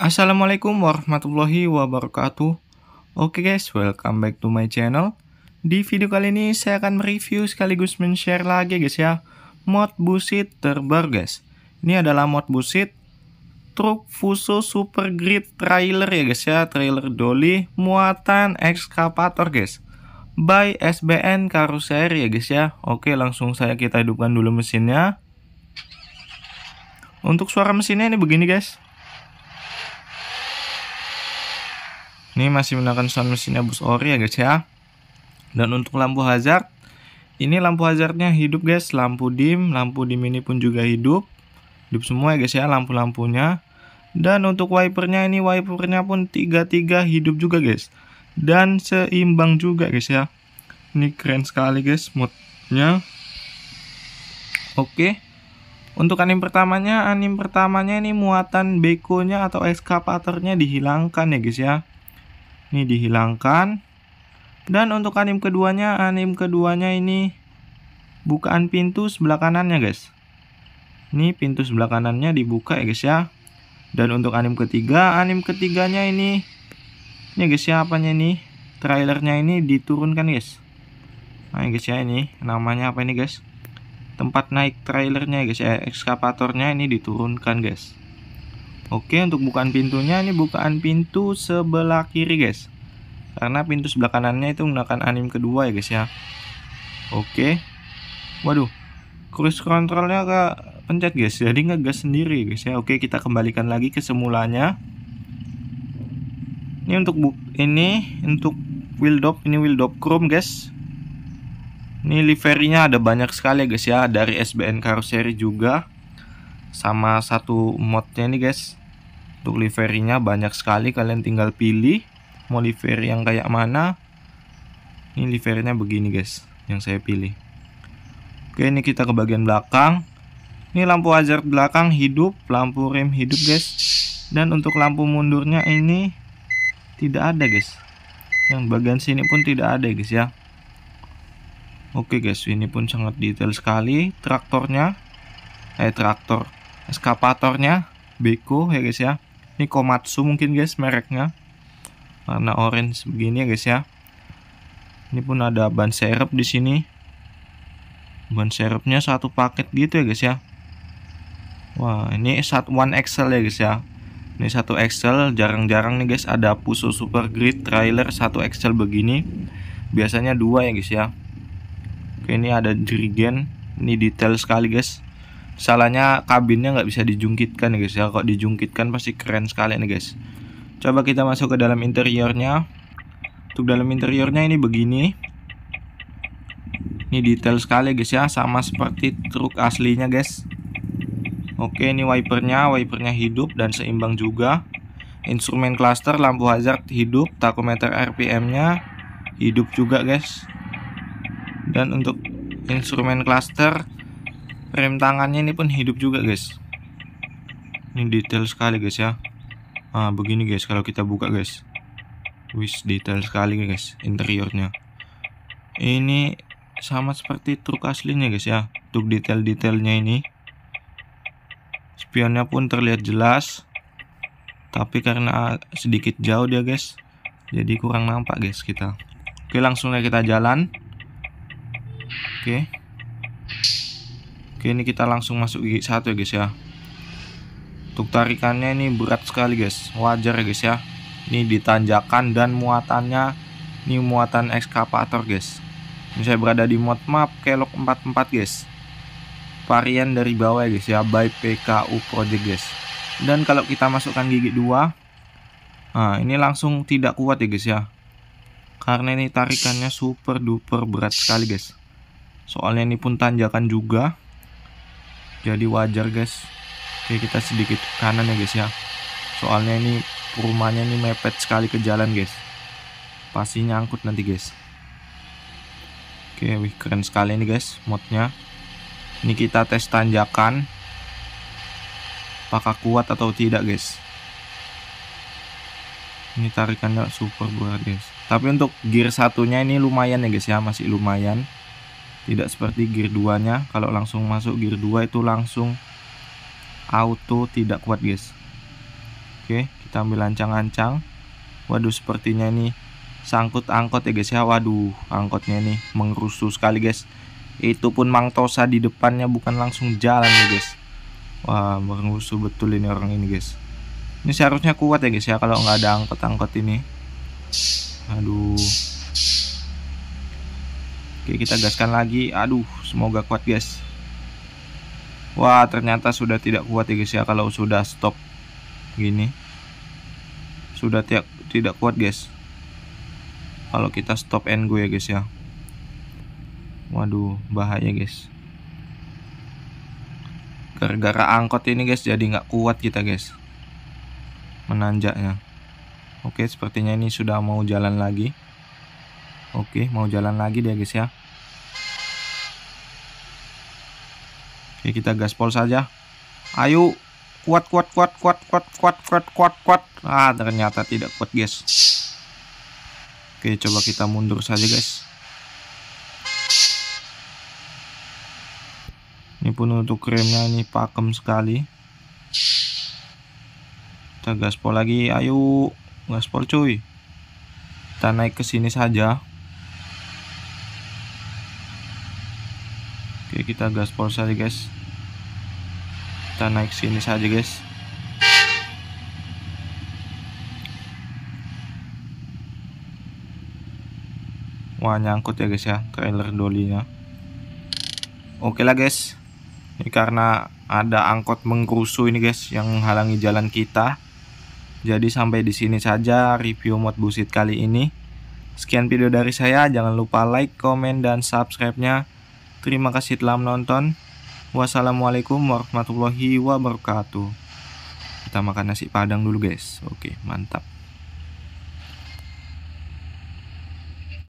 Assalamualaikum warahmatullahi wabarakatuh Oke guys, welcome back to my channel Di video kali ini saya akan mereview sekaligus men-share lagi guys ya Mod busit terbaru guys Ini adalah mod busit Truk Fuso Super Grid Trailer ya guys ya Trailer dolly muatan ekskavator guys By SBN Karuseri ya guys ya Oke langsung saya kita hidupkan dulu mesinnya Untuk suara mesinnya ini begini guys Ini masih menggunakan sound mesinnya bus ori ya guys ya. Dan untuk lampu hazard, ini lampu hazardnya hidup guys, lampu dim, lampu dim ini pun juga hidup. Hidup semua ya guys ya lampu-lampunya. Dan untuk wipernya ini wipernya pun tiga-tiga hidup juga guys. Dan seimbang juga guys ya. Ini keren sekali guys moodnya. Oke. Untuk anim pertamanya, anim pertamanya ini muatan bekonya atau ekskavatornya dihilangkan ya guys ya ini dihilangkan dan untuk anim keduanya anim keduanya ini bukaan pintu sebelah kanannya guys ini pintu sebelah kanannya dibuka ya guys ya dan untuk anim ketiga anim ketiganya ini ini guys ya apanya ini trailernya ini diturunkan guys nah ya, guys ya ini namanya apa ini guys tempat naik trailernya ya, guys ya ekskavatornya ini diturunkan guys Oke untuk bukaan pintunya ini bukaan pintu sebelah kiri guys Karena pintu sebelah kanannya itu menggunakan anim kedua ya guys ya Oke Waduh Cruise controlnya agak pencet guys Jadi ngegas sendiri guys ya Oke kita kembalikan lagi ke semulanya Ini untuk bu ini untuk wheel dop Ini wheel dop chrome guys Ini liverinya ada banyak sekali ya, guys ya Dari SBN karoseri juga sama satu modnya nih guys untuk liverinya banyak sekali kalian tinggal pilih mau livery yang kayak mana. Ini liverynya begini guys yang saya pilih. Oke ini kita ke bagian belakang. Ini lampu hazard belakang hidup, lampu rem hidup guys. Dan untuk lampu mundurnya ini tidak ada guys. Yang bagian sini pun tidak ada guys ya. Oke guys, ini pun sangat detail sekali traktornya. Eh traktor, eskapatornya Beko ya guys ya ini Komatsu mungkin guys mereknya warna orange begini ya guys ya ini pun ada ban serep di sini ban serepnya satu paket gitu ya guys ya wah ini satu one excel ya guys ya ini satu excel jarang-jarang nih guys ada puso super grid trailer satu excel begini biasanya dua ya guys ya Oke ini ada jerigen ini detail sekali guys salahnya kabinnya nggak bisa dijungkitkan ya guys ya kok dijungkitkan pasti keren sekali nih guys coba kita masuk ke dalam interiornya untuk dalam interiornya ini begini ini detail sekali guys ya sama seperti truk aslinya guys oke ini wipernya wipernya hidup dan seimbang juga instrumen cluster lampu hazard hidup takometer RPM nya hidup juga guys dan untuk instrumen cluster rem tangannya ini pun hidup juga guys ini detail sekali guys ya nah, begini guys kalau kita buka guys wis detail sekali guys interiornya ini sama seperti truk aslinya guys ya untuk detail-detailnya ini spionnya pun terlihat jelas tapi karena sedikit jauh dia guys jadi kurang nampak guys kita oke langsung aja kita jalan oke Oke ini kita langsung masuk gigi satu ya guys ya Untuk tarikannya ini berat sekali guys Wajar ya guys ya Ini ditanjakan dan muatannya Ini muatan ekskavator guys Ini saya berada di mod map kelok 44 guys Varian dari bawah ya guys ya By PKU Project guys Dan kalau kita masukkan gigi 2 Nah ini langsung tidak kuat ya guys ya Karena ini tarikannya super duper berat sekali guys Soalnya ini pun tanjakan juga jadi wajar guys oke kita sedikit ke kanan ya guys ya soalnya ini perumahannya ini mepet sekali ke jalan guys pasti nyangkut nanti guys oke wih keren sekali ini guys modnya ini kita tes tanjakan apakah kuat atau tidak guys ini tarikannya super berat guys tapi untuk gear satunya ini lumayan ya guys ya masih lumayan tidak seperti gear 2 nya kalau langsung masuk gear 2 itu langsung auto tidak kuat guys oke kita ambil lancang-lancang. waduh sepertinya ini sangkut angkot ya guys ya waduh angkotnya ini mengerusuh sekali guys itu pun mangtosa di depannya bukan langsung jalan ya guys wah mengerusuh betul ini orang ini guys ini seharusnya kuat ya guys ya kalau nggak ada angkot-angkot ini aduh Oke kita gaskan lagi Aduh semoga kuat guys Wah ternyata sudah tidak kuat ya guys ya Kalau sudah stop Gini Sudah tidak, tidak kuat guys Kalau kita stop and go ya guys ya Waduh bahaya guys Gara-gara angkot ini guys jadi nggak kuat kita guys Menanjaknya Oke sepertinya ini sudah mau jalan lagi Oke, mau jalan lagi deh guys ya. Oke, kita gaspol saja. Ayo, kuat kuat kuat kuat kuat kuat kuat kuat kuat. Ah, ternyata tidak kuat guys. Oke, coba kita mundur saja guys. Ini pun untuk remnya ini pakem sekali. Kita gaspol lagi, ayo gaspol cuy. Kita naik ke sini saja. Oke kita gaspol saja guys Kita naik sini saja guys Wah nyangkut ya guys ya trailer dolinya Oke lah guys Ini karena ada angkot mengkerusu ini guys Yang menghalangi jalan kita Jadi sampai di sini saja review mod busit kali ini Sekian video dari saya Jangan lupa like, komen, dan subscribe-nya Terima kasih telah menonton. Wassalamualaikum warahmatullahi wabarakatuh. Kita makan nasi padang dulu guys. Oke, mantap.